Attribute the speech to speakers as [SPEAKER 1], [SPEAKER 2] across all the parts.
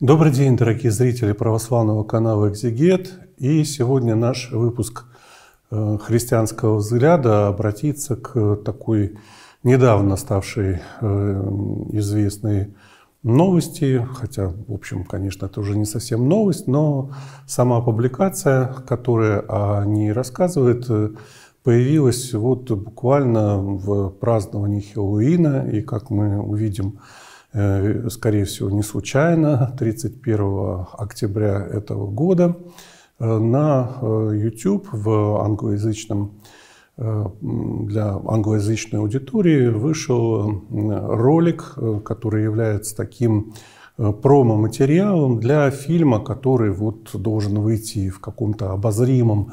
[SPEAKER 1] Добрый день, дорогие зрители православного канала «Экзегет». И сегодня наш выпуск э, «Христианского взгляда» обратится к такой недавно ставшей э, известной новости, хотя, в общем, конечно, это уже не совсем новость, но сама публикация, которая о ней рассказывает, э, появилась вот буквально в праздновании Хэллоуина, и, как мы увидим, Э, скорее всего, не случайно, 31 октября этого года э, на э, YouTube в англоязычном для англоязычной аудитории вышел ролик, который является таким промо-материалом для фильма, который вот должен выйти в каком-то обозримом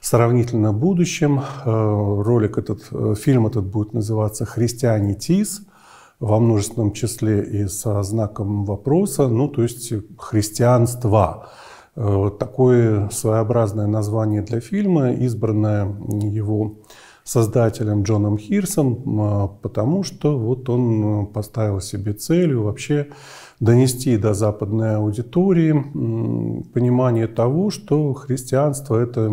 [SPEAKER 1] сравнительно будущем. Ролик этот, фильм этот будет называться «Христиане ТИС», во множественном числе и со знаком вопроса, ну то есть христианство. Э, такое своеобразное название для фильма, избранное его создателем Джоном Хирсом, а, потому что вот он э, поставил себе целью вообще донести до западной аудитории понимание того, что христианство – это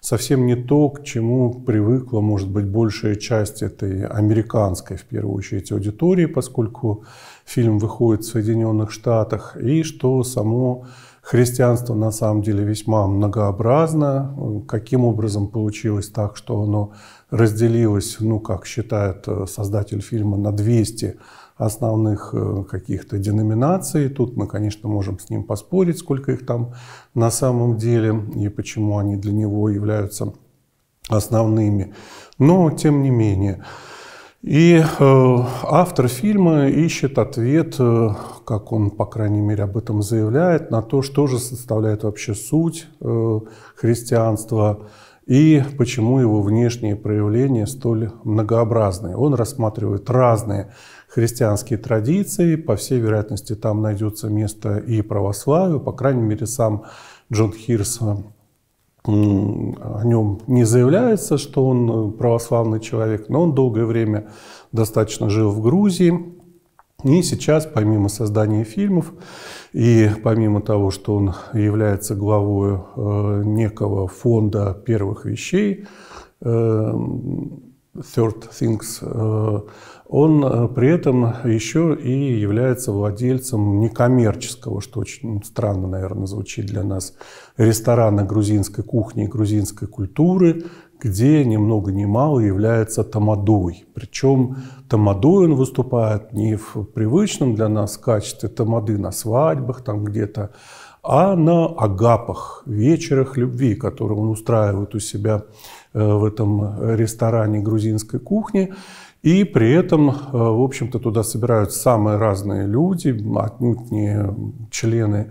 [SPEAKER 1] совсем не то, к чему привыкла, может быть, большая часть этой американской, в первую очередь, аудитории, поскольку фильм выходит в Соединенных Штатах, и что само христианство на самом деле весьма многообразно. Каким образом получилось так, что оно разделилось, ну, как считает э, создатель фильма, на 200 основных э, каких-то деноминаций. Тут мы, конечно, можем с ним поспорить, сколько их там на самом деле и почему они для него являются основными. Но, тем не менее, и э, автор фильма ищет ответ, э, как он, по крайней мере, об этом заявляет, на то, что же составляет вообще суть э, христианства, и почему его внешние проявления столь многообразны? Он рассматривает разные христианские традиции, по всей вероятности там найдется место и православию, по крайней мере сам Джон Хирс о нем не заявляется, что он православный человек, но он долгое время достаточно жил в Грузии, и сейчас, помимо создания фильмов и помимо того, что он является главой э, некого фонда первых вещей, э, Third Things, э, он при этом еще и является владельцем некоммерческого, что очень ну, странно, наверное, звучит для нас, ресторана грузинской кухни и грузинской культуры, где ни много ни мало является тамадой. Причем тамадой он выступает не в привычном для нас качестве тамады на свадьбах там где-то, а на агапах, вечерах любви, которые он устраивает у себя э, в этом ресторане грузинской кухни. И при этом, э, в общем-то, туда собираются самые разные люди, отнюдь не члены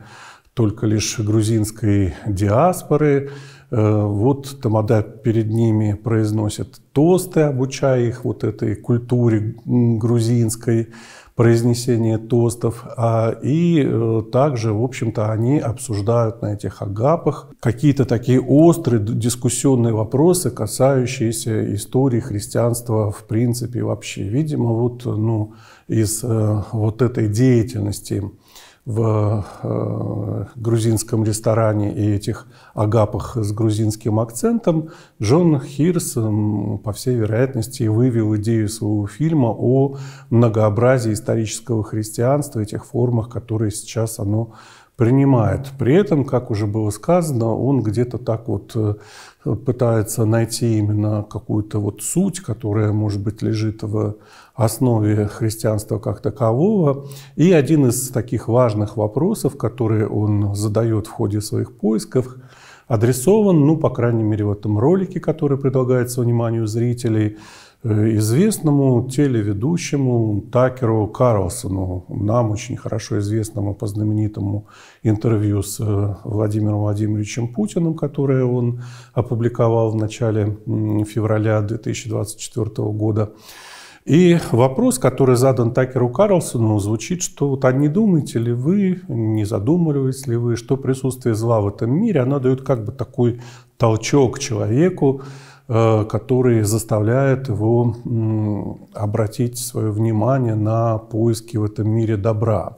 [SPEAKER 1] только лишь грузинской диаспоры, Э, вот тамада перед ними произносит тосты, обучая их вот этой культуре грузинской, произнесения тостов. А, и э, также, в общем-то, они обсуждают на этих агапах какие-то такие острые дискуссионные вопросы, касающиеся истории христианства в принципе вообще. Видимо, вот ну, из э, вот этой деятельности в э, грузинском ресторане и этих агапах с грузинским акцентом, Джон Хирс, по всей вероятности, вывел идею своего фильма о многообразии исторического христианства и тех формах, которые сейчас оно принимает. При этом, как уже было сказано, он где-то так вот э, пытается найти именно какую-то вот суть, которая, может быть, лежит в основе христианства как такового. И один из таких важных вопросов, которые он задает в ходе своих поисков, адресован, ну, по крайней мере, в этом ролике, который предлагается вниманию зрителей, э, известному телеведущему Такеру Карлсону, нам очень хорошо известному по знаменитому интервью с э, Владимиром Владимировичем Путиным, которое он опубликовал в начале февраля 2024 года. И вопрос, который задан Такеру Карлсону, звучит, что вот а не думаете ли вы, не задумывались ли вы, что присутствие зла в этом мире, оно дает как бы такой толчок человеку, э, который заставляет его обратить свое внимание на поиски в этом мире добра.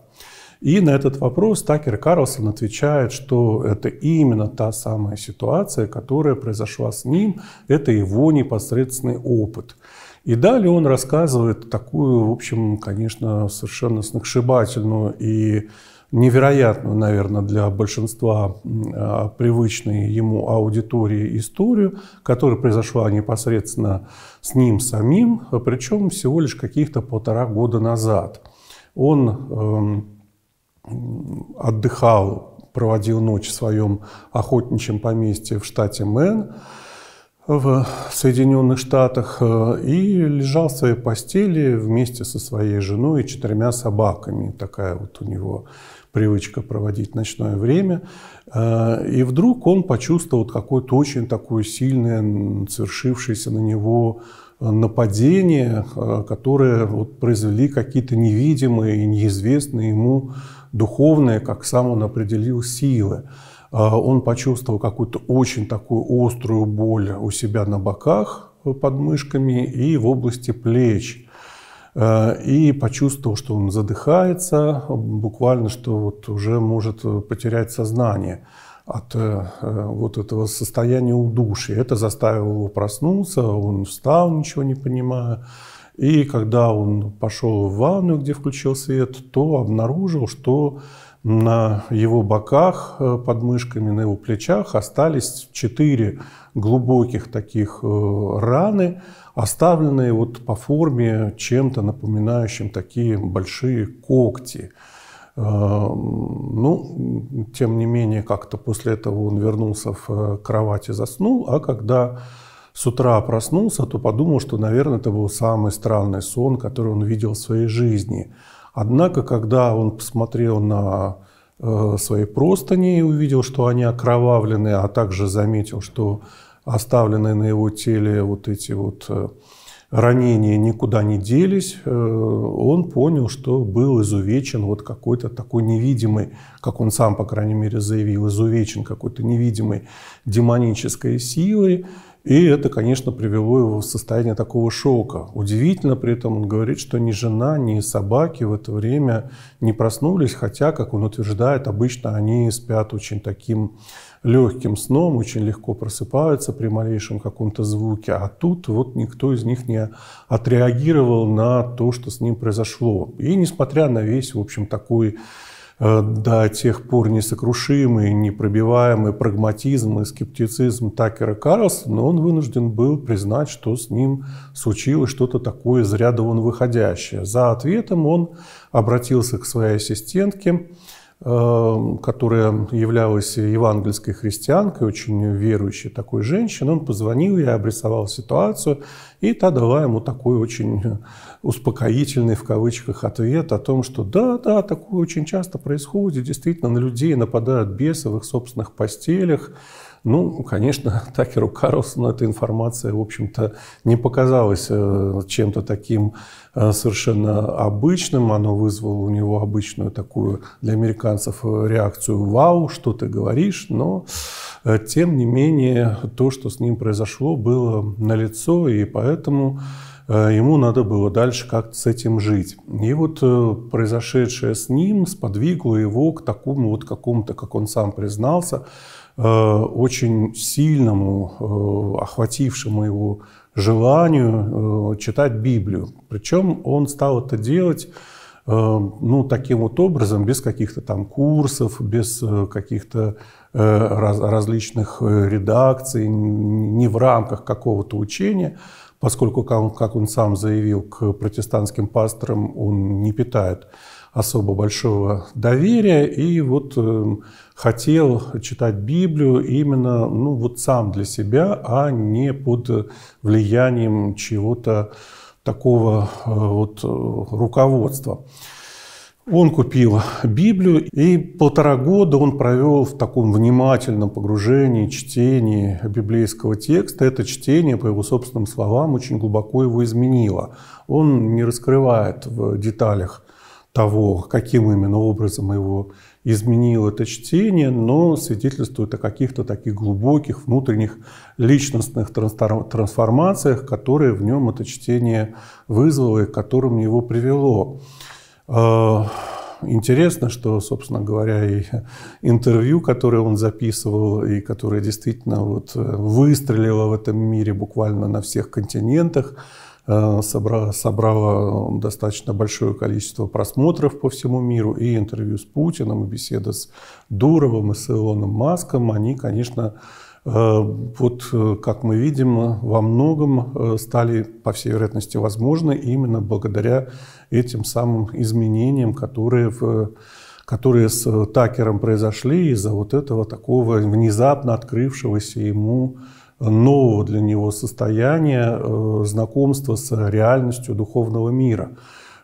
[SPEAKER 1] И на этот вопрос Такер Карлсон отвечает, что это именно та самая ситуация, которая произошла с ним, это его непосредственный опыт. И далее он рассказывает такую, в общем, конечно, совершенно сногсшибательную и невероятную, наверное, для большинства а, привычной ему аудитории историю, которая произошла непосредственно с ним самим, причем всего лишь каких-то полтора года назад. Он эм, отдыхал, проводил ночь в своем охотничьем поместье в штате Мэн в Соединенных Штатах э, и лежал в своей постели вместе со своей женой и четырьмя собаками. Такая вот у него привычка проводить ночное время. Э, и вдруг он почувствовал какое-то очень такое сильное, совершившееся на него э, нападение, которое вот произвели какие-то невидимые и неизвестные ему духовные, как сам он определил, силы. А, он почувствовал какую-то очень такую острую боль у себя на боках, э, под мышками и в области плеч. А, и почувствовал, что он задыхается, буквально, что вот уже может э, потерять сознание от э, вот этого состояния удушья. Это заставило его проснуться, он встал, ничего не понимая. И когда он пошел в ванную, где включил свет, то обнаружил, что на его боках, э, под мышками, на его плечах остались четыре глубоких таких э, раны, оставленные вот по форме чем-то напоминающим такие большие когти. Э, ну, тем не менее, как-то после этого он вернулся в кровать и заснул, а когда с утра проснулся, то подумал, что, наверное, это был самый странный сон, который он видел в своей жизни. Однако, когда он посмотрел на э, свои простыни и увидел, что они окровавлены, а также заметил, что оставленные на его теле вот эти вот э, ранения никуда не делись, э, он понял, что был изувечен вот какой-то такой невидимый, как он сам, по крайней мере, заявил, изувечен какой-то невидимой демонической силой. И это, конечно, привело его в состояние такого шока. Удивительно при этом он говорит, что ни жена, ни собаки в это время не проснулись, хотя, как он утверждает, обычно они спят очень таким легким сном, очень легко просыпаются при малейшем каком-то звуке, а тут вот никто из них не отреагировал на то, что с ним произошло. И несмотря на весь, в общем, такой э, до тех пор несокрушимый, непробиваемый прагматизм и скептицизм Такера Карлсона, но он вынужден был признать, что с ним случилось что-то такое из ряда он выходящее. За ответом он обратился к своей ассистентке, Эм, которая являлась евангельской христианкой, очень верующей такой женщиной, он позвонил ей, обрисовал ситуацию, и та дала ему такой очень успокоительный, в кавычках, ответ о том, что да, да, такое очень часто происходит, действительно, на людей нападают бесы в их собственных постелях, ну, конечно, Такеру Карлсону эта информация, в общем-то, не показалась э, чем-то таким э, совершенно обычным. Оно вызвало у него обычную такую для американцев э, реакцию «Вау, что ты говоришь?», но тем не менее то, что с ним произошло, было налицо, и поэтому ему надо было дальше как-то с этим жить. И вот произошедшее с ним сподвигло его к такому вот какому-то, как он сам признался, Э, очень сильному, э, охватившему его желанию э, читать Библию. Причем он стал это делать ну, таким вот образом, без каких-то там курсов, без каких-то различных редакций, не в рамках какого-то учения, поскольку, как он сам заявил, к протестантским пасторам он не питает особо большого доверия и вот эм, хотел читать Библию именно ну, вот сам для себя, а не под влиянием чего-то такого э, вот э, руководства. Он купил Библию, и полтора года он провел в таком внимательном погружении, чтении библейского текста. Это чтение, по его собственным словам, очень глубоко его изменило. Он не раскрывает в деталях того, каким именно образом его изменило это чтение, но свидетельствует о каких-то таких глубоких внутренних личностных трансформациях, которые в нем это чтение вызвало и к которым его привело. А, интересно, что, собственно говоря, и интервью, которое он записывал, и которое действительно вот э, выстрелило в этом мире буквально на всех континентах, Э, собра, собрала достаточно большое количество просмотров по всему миру, и интервью с Путиным, и беседа с Дуровым, и с Илоном Маском, они, конечно, э, вот, э, как мы видим, во многом стали, по всей вероятности, возможны именно благодаря этим самым изменениям, которые в которые с Такером произошли из-за вот этого такого внезапно открывшегося ему нового для него состояния э, знакомства с реальностью духовного мира.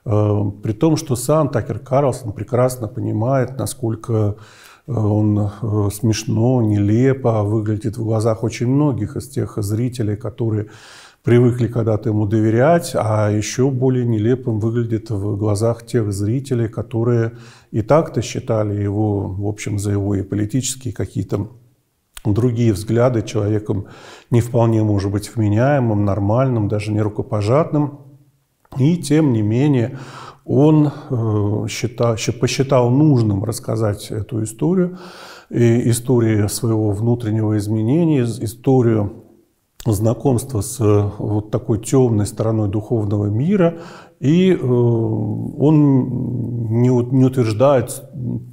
[SPEAKER 1] Э, при том, что сам Такер Карлсон прекрасно понимает, насколько э, он смешно, нелепо выглядит в глазах очень многих из тех зрителей, которые привыкли когда-то ему доверять, а еще более нелепым выглядит в глазах тех зрителей, которые и так-то считали его, в общем, за его и политические какие-то другие взгляды человеком не вполне может быть вменяемым, нормальным, даже не рукопожатным. И тем не менее он э, считал, посчитал нужным рассказать эту историю, и историю своего внутреннего изменения, историю знакомства с э, вот такой темной стороной духовного мира, и э, он не утверждает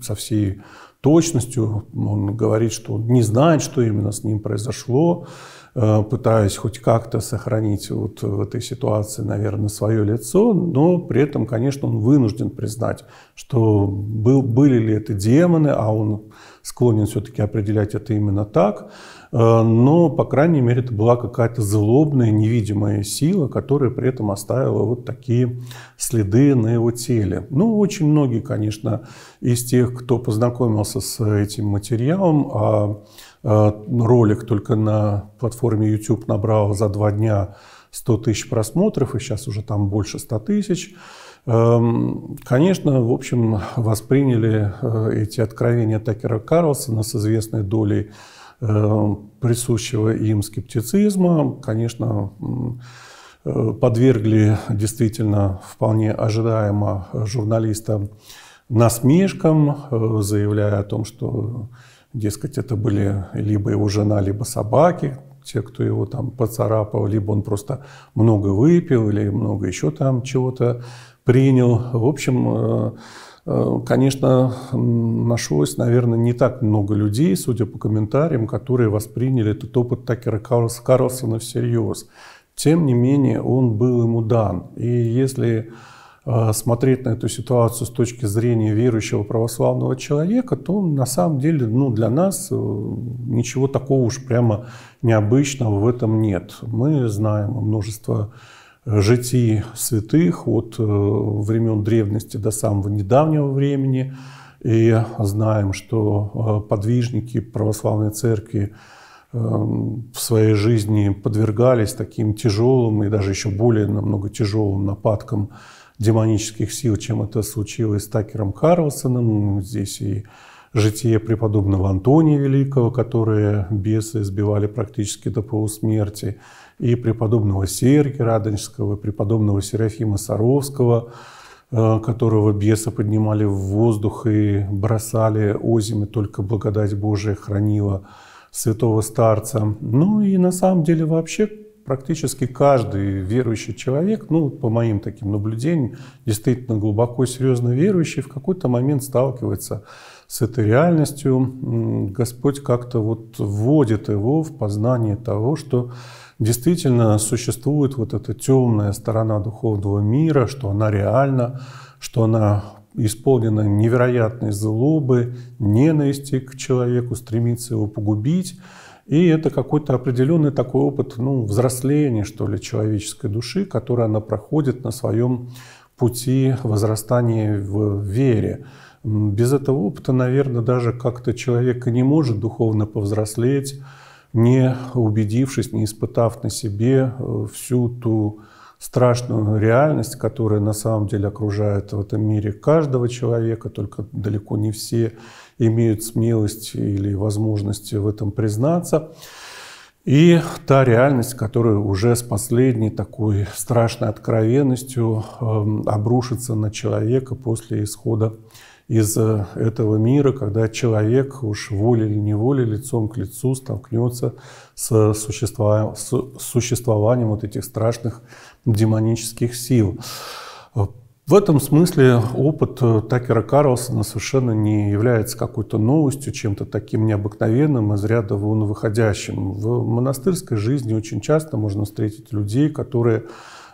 [SPEAKER 1] со всей точностью. Он говорит, что он не знает, что именно с ним произошло. Э, пытаюсь хоть как-то сохранить вот э, в этой ситуации, наверное, свое лицо, но при этом, конечно, он вынужден признать, что был, были ли это демоны, а он склонен все-таки определять это именно так, э, но, по крайней мере, это была какая-то злобная, невидимая сила, которая при этом оставила вот такие следы на его теле. Ну, очень многие, конечно, из тех, кто познакомился с этим материалом, а Э, ролик только на платформе YouTube набрал за два дня 100 тысяч просмотров, и сейчас уже там больше 100 тысяч. Эм, конечно, в общем, восприняли э, эти откровения Такера Карлсона с известной долей э, присущего им скептицизма. Конечно, подвергли действительно вполне ожидаемо журналиста насмешкам, заявляя о том, что Дескать, это были либо его жена, либо собаки, те, кто его там поцарапал, либо он просто много выпил, или много еще там чего-то принял. В общем, э, э, конечно, нашлось, наверное, не так много людей, судя по комментариям, которые восприняли этот опыт Такера Карлсона всерьез. Тем не менее, он был ему дан. И если а, смотреть на эту ситуацию с точки зрения верующего православного человека, то на самом деле ну, для нас э, ничего такого уж прямо необычного в этом нет. Мы знаем множество житий святых от э, времен древности до самого недавнего времени, и знаем, что э, подвижники православной церкви в своей жизни подвергались таким тяжелым и даже еще более намного тяжелым нападкам демонических сил, чем это случилось с Такером Карлсоном. Здесь и житие преподобного Антония Великого, которое бесы избивали практически до полусмерти, и преподобного Сергия Радонежского, и преподобного Серафима Саровского, э, которого беса поднимали в воздух и бросали озими, только благодать Божия хранила святого старца. Ну и на самом деле вообще практически каждый верующий человек, ну, по моим таким наблюдениям, действительно глубоко серьезно верующий, в какой-то момент сталкивается с этой реальностью. Господь как-то вот вводит его в познание того, что действительно существует вот эта темная сторона духовного мира, что она реальна, что она исполнена невероятной злобы, ненависти к человеку, стремится его погубить. И это какой-то определенный такой опыт ну, взросления, что ли, человеческой души, который она проходит на своем пути возрастания в вере. Без этого опыта, наверное, даже как-то человек не может духовно повзрослеть, не убедившись, не испытав на себе э, всю ту страшную реальность, которая на самом деле окружает в этом мире каждого человека, только далеко не все имеют смелость или возможность в этом признаться. И та реальность, которая уже с последней такой страшной откровенностью эм, обрушится на человека после исхода из э, этого мира, когда человек уж волей или неволей, лицом к лицу столкнется с, существованием, с существованием вот этих страшных демонических сил. В этом смысле опыт э, Такера Карлсона совершенно не является какой-то новостью, чем-то таким необыкновенным, из ряда вон выходящим. В монастырской жизни очень часто можно встретить людей, которые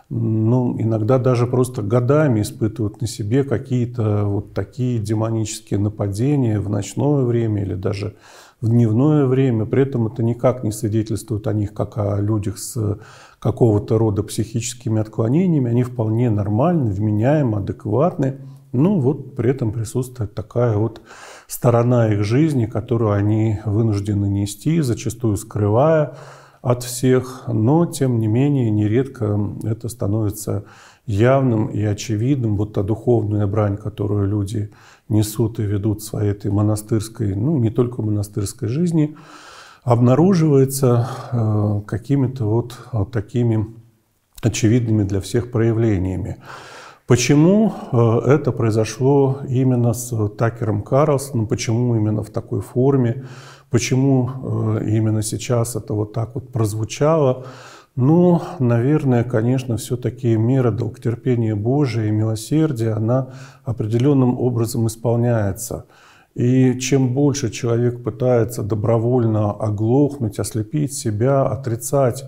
[SPEAKER 1] ну, иногда даже просто годами испытывают на себе какие-то вот такие демонические нападения в ночное время или даже в дневное время. При этом это никак не свидетельствует о них как о людях с какого-то рода психическими отклонениями. Они вполне нормальны, вменяемы, адекватны. Ну вот при этом присутствует такая вот сторона их жизни, которую они вынуждены нести, зачастую скрывая от всех, но тем не менее нередко это становится явным и очевидным, вот та духовная брань, которую люди несут и ведут своей этой монастырской, ну не только монастырской жизни, обнаруживается э, какими-то вот, вот э, такими очевидными для всех проявлениями. Почему э, это произошло именно с Такером Карлсоном, почему именно в такой форме, почему э, именно сейчас это вот так вот прозвучало, ну, наверное, конечно, все-таки мера долготерпения Божия и милосердия, она определенным образом исполняется. И чем больше человек пытается добровольно оглохнуть, ослепить себя, отрицать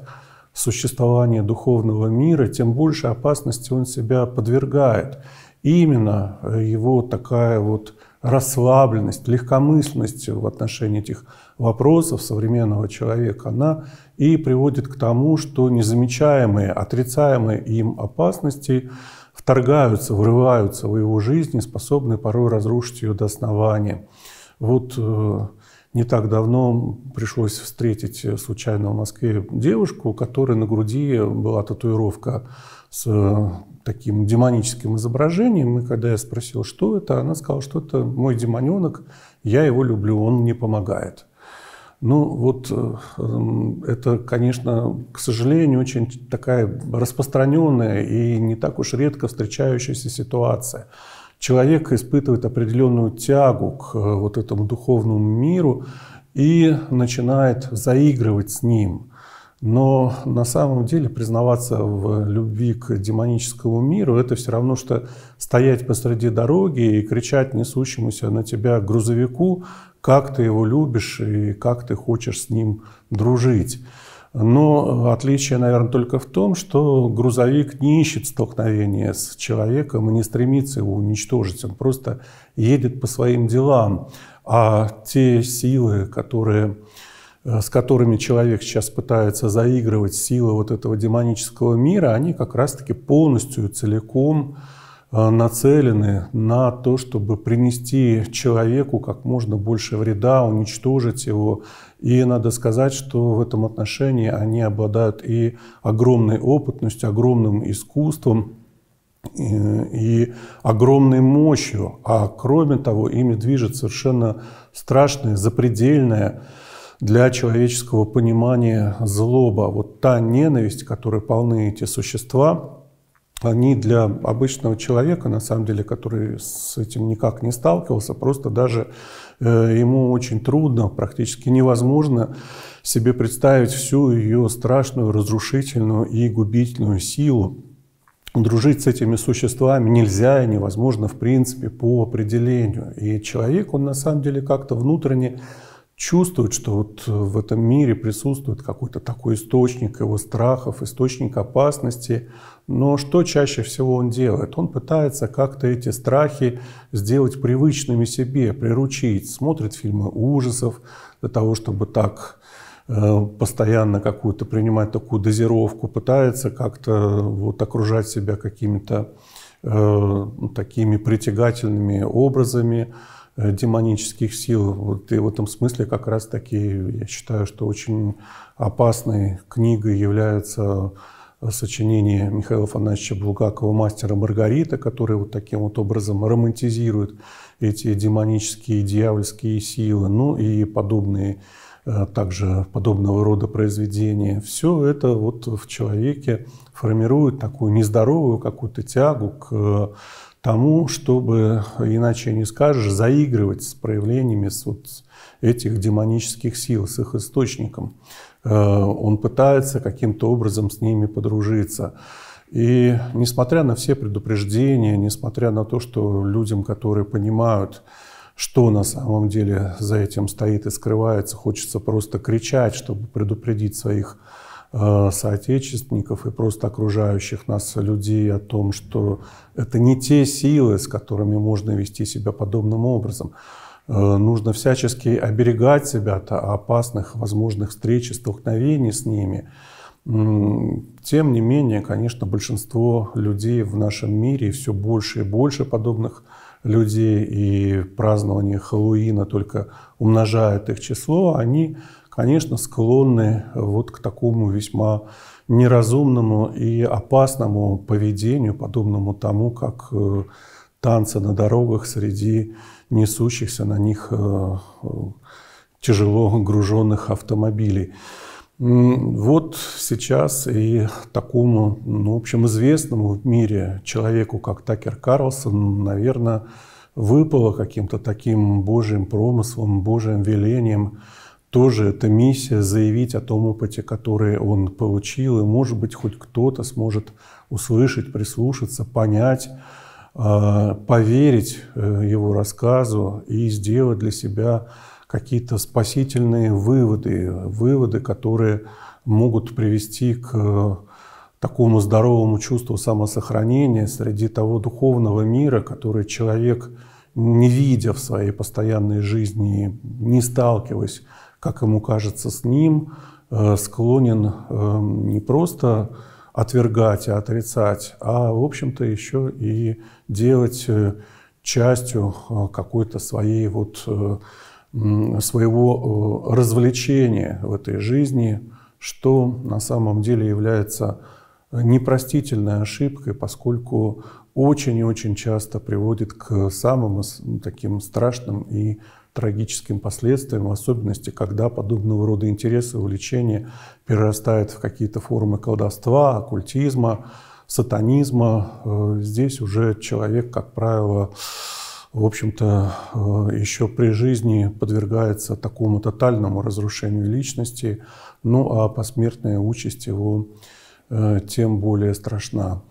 [SPEAKER 1] существование духовного мира, тем больше опасности он себя подвергает. И именно э, его такая вот расслабленность, легкомысленность в отношении этих вопросов современного человека, она и приводит к тому, что незамечаемые, отрицаемые им опасности вторгаются, врываются в его жизнь и способны порой разрушить ее до основания. Вот э, не так давно пришлось встретить э, случайно в Москве девушку, у которой на груди была татуировка с э, таким демоническим изображением. И когда я спросил, что это, она сказала, что это мой демоненок, я его люблю, он мне помогает. Ну вот э, эм, это, конечно, к сожалению, очень такая распространенная и не так уж редко встречающаяся ситуация. Человек испытывает определенную тягу к э, вот этому духовному миру и начинает заигрывать с ним – но на самом деле признаваться в любви к демоническому миру – это все равно, что стоять посреди дороги и кричать несущемуся на тебя грузовику, как ты его любишь и как ты хочешь с ним дружить. Но отличие, наверное, только в том, что грузовик не ищет столкновения с человеком и не стремится его уничтожить. Он просто едет по своим делам. А те силы, которые Э, с которыми человек сейчас пытается заигрывать, силы вот этого демонического мира, они как раз-таки полностью целиком э, нацелены на то, чтобы принести человеку как можно больше вреда, уничтожить его. И надо сказать, что в этом отношении они обладают и огромной опытностью, огромным искусством э, и огромной мощью. А кроме того, ими движет совершенно страшное, запредельное для человеческого понимания злоба. Вот та ненависть, которой полны эти существа, они для обычного человека, на самом деле, который с этим никак не сталкивался, просто даже э, ему очень трудно, практически невозможно себе представить всю ее страшную, разрушительную и губительную силу. Дружить с этими существами нельзя и невозможно, в принципе, по определению. И человек, он на самом деле как-то внутренне чувствует, что вот э, в этом мире присутствует какой-то такой источник его страхов, источник опасности. Но что чаще всего он делает? Он пытается как-то эти страхи сделать привычными себе, приручить. Смотрит фильмы ужасов для того, чтобы так э, постоянно какую-то принимать такую дозировку, пытается как-то э, вот окружать себя какими-то э, такими притягательными образами, Э, демонических сил. Вот, и в этом смысле как раз таки я считаю, что очень опасной книгой является э, сочинение Михаила Фаначевича Булгакова «Мастера Маргарита», который вот таким вот образом романтизирует эти демонические, дьявольские силы, ну и подобные э, также подобного рода произведения. Все это вот в человеке формирует такую нездоровую какую-то тягу к тому, чтобы, иначе не скажешь, заигрывать с проявлениями вот этих демонических сил, с их источником. Э, он пытается каким-то образом с ними подружиться. И несмотря на все предупреждения, несмотря на то, что людям, которые понимают, что на самом деле за этим стоит и скрывается, хочется просто кричать, чтобы предупредить своих Э, соотечественников и просто окружающих нас людей о том, что это не те силы, с которыми можно вести себя подобным образом. Э, нужно всячески оберегать себя от опасных возможных встреч и столкновений с ними. Тем не менее, конечно, большинство людей в нашем мире все больше и больше подобных людей, и празднование Хэллоуина только умножает их число, они конечно, склонны вот к такому весьма неразумному и опасному поведению, подобному тому, как э, танцы на дорогах среди несущихся на них э, э, тяжело груженных автомобилей. Вот сейчас и такому, ну, в общем, известному в мире человеку, как Такер Карлсон, наверное, выпало каким-то таким божьим промыслом, божьим велением – тоже эта миссия заявить о том опыте, который он получил, и, может быть, хоть кто-то сможет услышать, прислушаться, понять, а, поверить э, его рассказу и сделать для себя какие-то спасительные выводы, выводы, которые могут привести к э, такому здоровому чувству самосохранения среди того духовного мира, который человек, не видя в своей постоянной жизни, не сталкиваясь как ему кажется, с ним, э, склонен эм, не просто отвергать и отрицать, а, в общем-то, еще и делать э, частью э, какой-то своей вот своего развлечения в этой жизни, что на самом деле является непростительной ошибкой, поскольку очень и очень часто приводит к самым таким страшным и трагическим последствиям, в особенности, когда подобного рода интересы, и увлечения перерастают в какие-то формы колдовства, оккультизма, сатанизма. Э, здесь уже человек, как правило, в общем-то, э, еще при жизни подвергается такому тотальному разрушению личности, ну а посмертная участь его э, тем более страшна.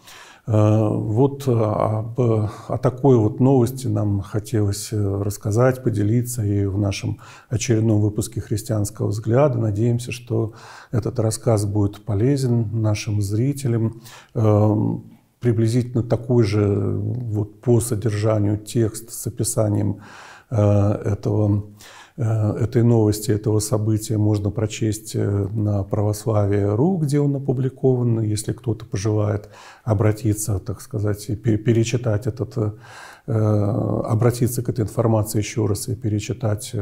[SPEAKER 1] Э, вот э, об, о такой вот новости нам хотелось э, рассказать, поделиться и в нашем очередном выпуске «Христианского взгляда». Надеемся, что этот рассказ будет полезен нашим зрителям. Приблизительно такой же вот по содержанию текст с описанием этого Э, этой новости, этого события можно прочесть э, на православие.ру, где он опубликован. Если кто-то пожелает обратиться, так сказать, и перечитать этот, э, обратиться к этой информации еще раз и перечитать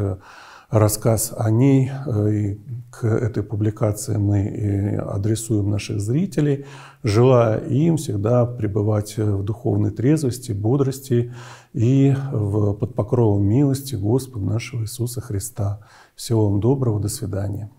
[SPEAKER 1] рассказ о ней. Э, и к этой публикации мы э, адресуем наших зрителей, желая им всегда пребывать в духовной трезвости, бодрости и в, под покровом милости Господа нашего Иисуса Христа. Всего вам доброго, до свидания.